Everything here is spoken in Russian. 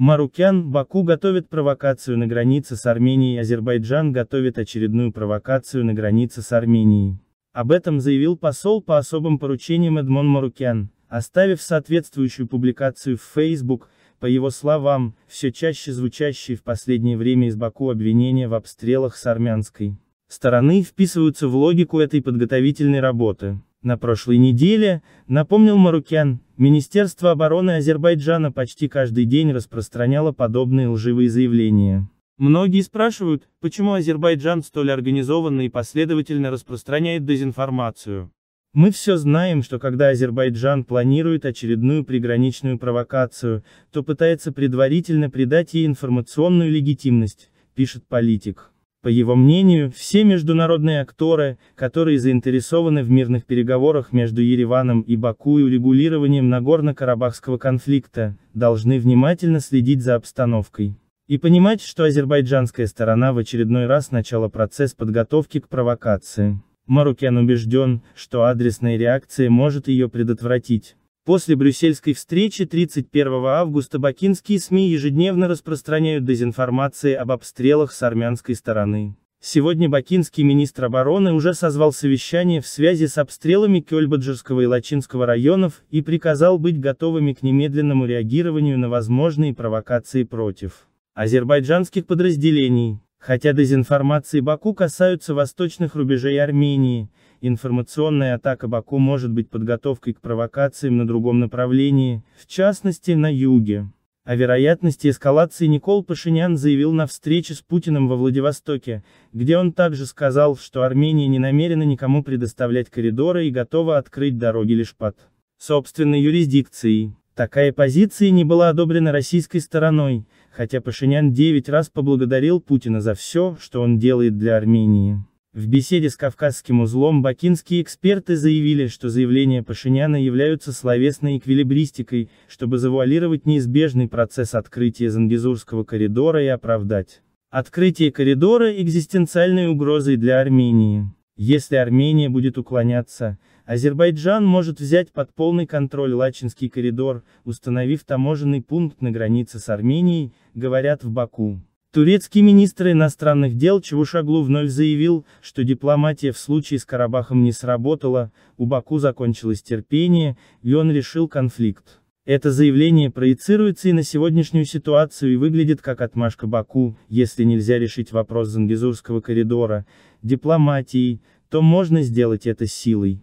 Марукян, Баку готовит провокацию на границе с Арменией Азербайджан готовит очередную провокацию на границе с Арменией. Об этом заявил посол по особым поручениям Эдмон Марукян, оставив соответствующую публикацию в Facebook, по его словам, все чаще звучащие в последнее время из Баку обвинения в обстрелах с армянской стороны вписываются в логику этой подготовительной работы. На прошлой неделе, напомнил Марукян, Министерство обороны Азербайджана почти каждый день распространяло подобные лживые заявления. Многие спрашивают, почему Азербайджан столь организованно и последовательно распространяет дезинформацию. Мы все знаем, что когда Азербайджан планирует очередную приграничную провокацию, то пытается предварительно придать ей информационную легитимность, пишет политик. По его мнению, все международные акторы, которые заинтересованы в мирных переговорах между Ереваном и Баку и урегулированием Нагорно-Карабахского конфликта, должны внимательно следить за обстановкой. И понимать, что азербайджанская сторона в очередной раз начала процесс подготовки к провокации. Марукян убежден, что адресная реакция может ее предотвратить. После брюссельской встречи 31 августа бакинские СМИ ежедневно распространяют дезинформации об обстрелах с армянской стороны. Сегодня бакинский министр обороны уже созвал совещание в связи с обстрелами Кёльбаджерского и Лачинского районов и приказал быть готовыми к немедленному реагированию на возможные провокации против азербайджанских подразделений. Хотя дезинформации Баку касаются восточных рубежей Армении, информационная атака Баку может быть подготовкой к провокациям на другом направлении, в частности, на юге. О вероятности эскалации Никол Пашинян заявил на встрече с Путиным во Владивостоке, где он также сказал, что Армения не намерена никому предоставлять коридоры и готова открыть дороги лишь под собственной юрисдикцией. Такая позиция не была одобрена российской стороной, хотя Пашинян девять раз поблагодарил Путина за все, что он делает для Армении. В беседе с Кавказским узлом бакинские эксперты заявили, что заявления Пашиняна являются словесной эквилибристикой, чтобы завуалировать неизбежный процесс открытия Зангизурского коридора и оправдать открытие коридора экзистенциальной угрозой для Армении. Если Армения будет уклоняться, Азербайджан может взять под полный контроль Лачинский коридор, установив таможенный пункт на границе с Арменией, говорят в Баку. Турецкий министр иностранных дел Чавушаглу вновь заявил, что дипломатия в случае с Карабахом не сработала, у Баку закончилось терпение, и он решил конфликт. Это заявление проецируется и на сегодняшнюю ситуацию и выглядит как отмашка Баку, если нельзя решить вопрос Зангизурского коридора, дипломатией, то можно сделать это силой.